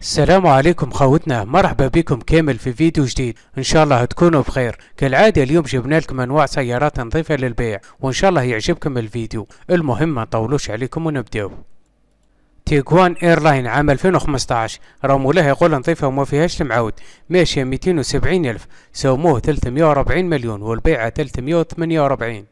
السلام عليكم خوتنا مرحبا بكم كامل في فيديو جديد ان شاء الله تكونوا بخير كالعادة اليوم جبنا لكم انواع سيارات نظيفة للبيع وان شاء الله يعجبكم الفيديو المهم ما نطولوش عليكم ونبداو تيغوان ايرلاين عام 2015 رموا لها يقول نظيفة وما فيهاش المعود ماشية 270 الف سوموه 340 مليون والبيعة 348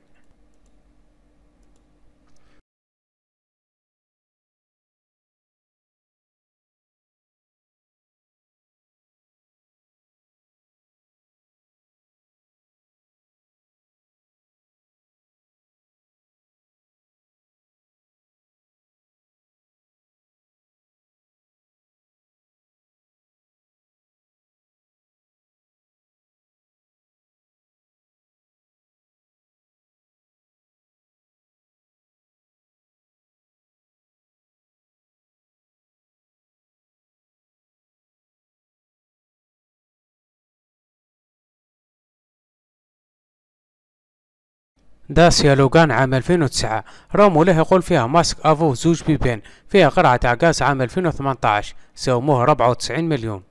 داسيا لوغان عام 2009 رومو له يقول فيها ماسك افو زوج بيبين فيها قرعة عقاز عام 2018 سوموه 94 مليون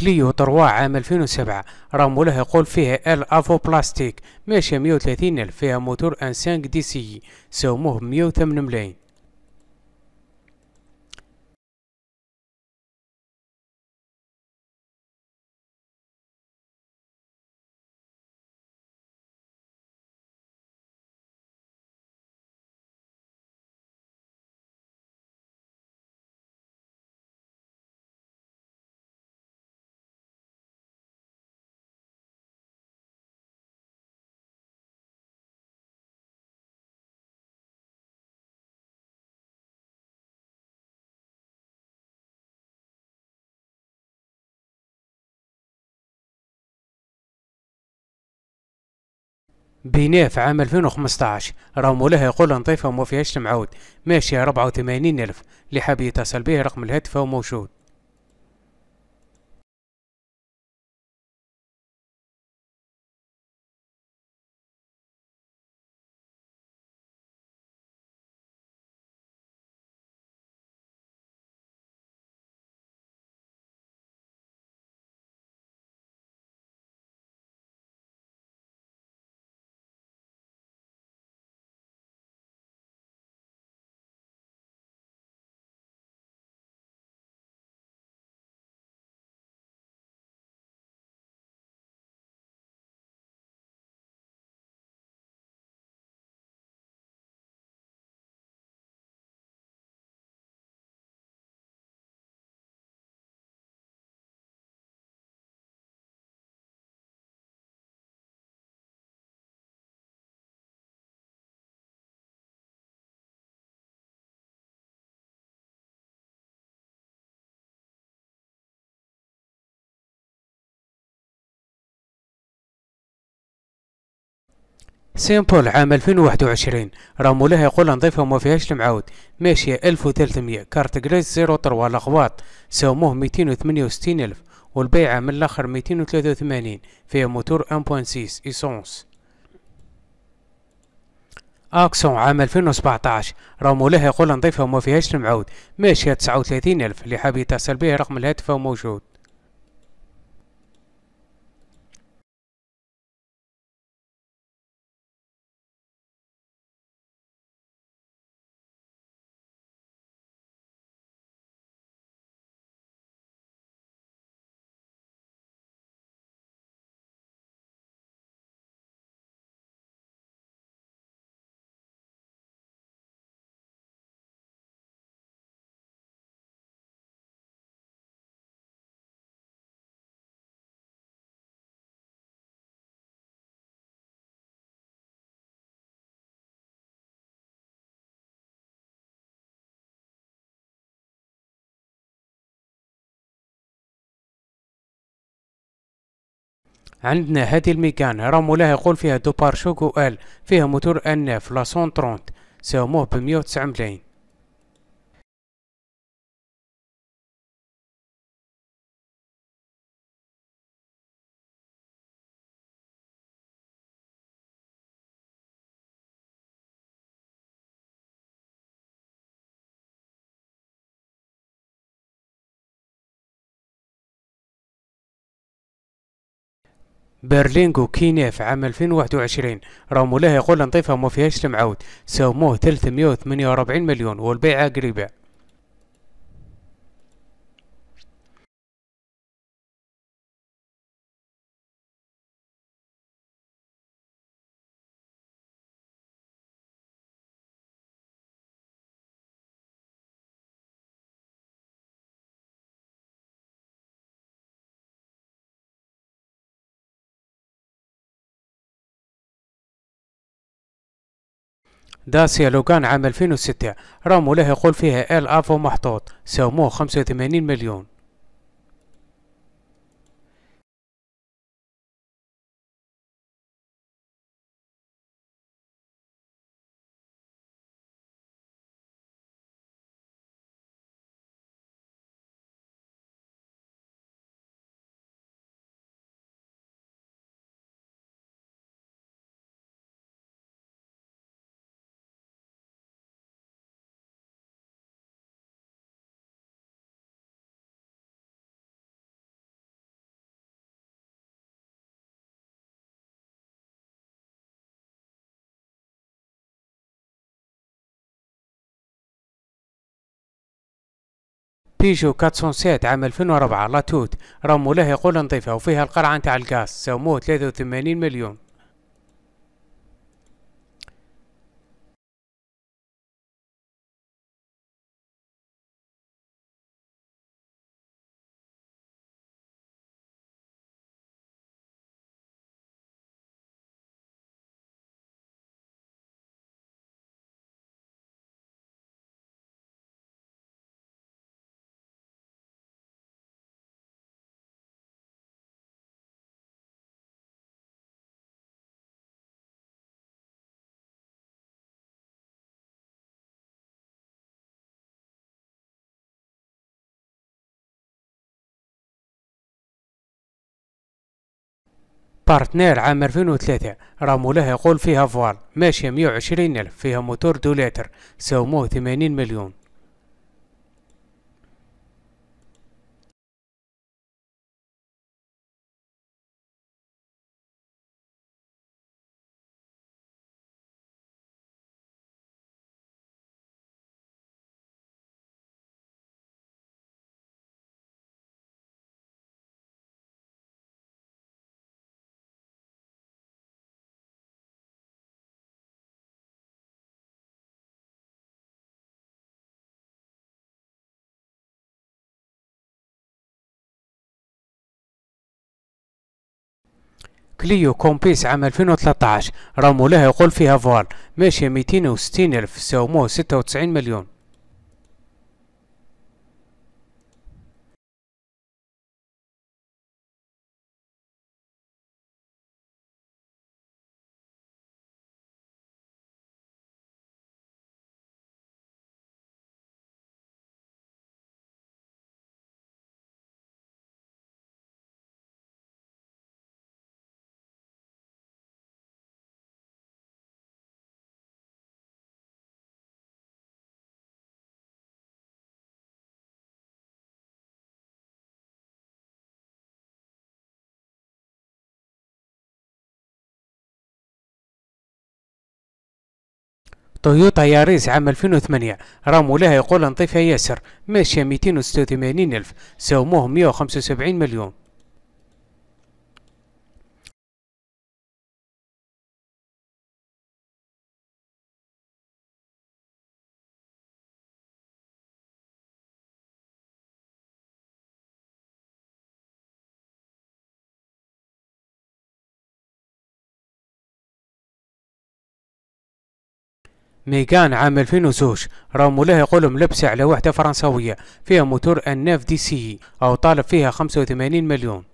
كليو 3 عام 2007 رام له يقول فيها ال افو بلاستيك ماشي 130 الف فيها موتور ان 5 دي سي سوموه 108 ملايين بيناه في عام 2015 راه مولاه يقول ان وما فيهاش المعود ماشي 84000 اللي حاب يتصل به رقم الهاتف هو موجود سيمبل عام 2021 رامو له يقول نضيفها ما فيهاش المعاود ماشية 1300 كارت جريس 03 الاغواط سوموه 268 الف والبيعة من الاخر 283 فيها موتور 1.6 ايسونس اكسون عام 2017 رامو له يقول نضيفها ما فيهاش المعاود ماشية 39 الف اللي حاب يتصل به رقم الهاتف موجود عندنا هذه الميكان رامو لها يقول فيها دو شوكو ال فيها موتور اف لا 130 ساوموه بمية وتسع ملايين برلينغ وكينيف عام 2021 رامو له يقول لنطيفها ما فيهاش المعود ساوموه 348 مليون والبيعة قريبة داسيا لوغان عام 2006 رامو له يقول فيها ال افو محطوط سوموه 85 مليون بيجو 407 عام 2004 لاتوت رموا له يقول نظيفة وفيها القرعة نتاع الكاس سموه 83 مليون بارتنير عام 2003 رامو له يقول فيها فوال ماشية 120 ألف فيها موتور دوليتر سوموه 80 مليون كليو كومبيس عام 2013 رامو لها يقول فيها فوال ماشية 260 ألف ساوموه 96 مليون تويوتا ياريز عام 2008 راموا لها يقول لطيفة ياسر ماشية 286 ألف سوموه 175 مليون ميغان عام 2000 وزوج رغم له قلم لبسي على وحدة فرنساوية فيها موتور ان اف دي سي أو طالب فيها 85 مليون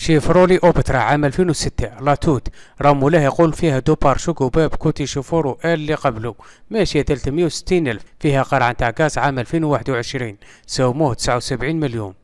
شيفرولي اوبترا عام 2006 لاتوت له يقول فيها دو بار شوكو باب كوتي شوفورو اللي قبله ماشية 360 ألف فيها قرعة تاع غاز عام 2021 سوموه 79 مليون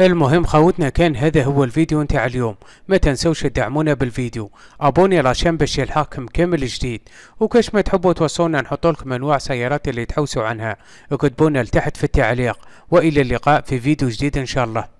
المهم خوتنا كان هذا هو الفيديو نتاع اليوم ما تنسوش تدعمونا بالفيديو ابوني لاشين باش يلحقكم كامل جديد وكاش ما تحبوا توصلنا نحطولكم انواع سيارات اللي تحوسوا عنها اكتبونا لتحت في التعليق والى اللقاء في فيديو جديد ان شاء الله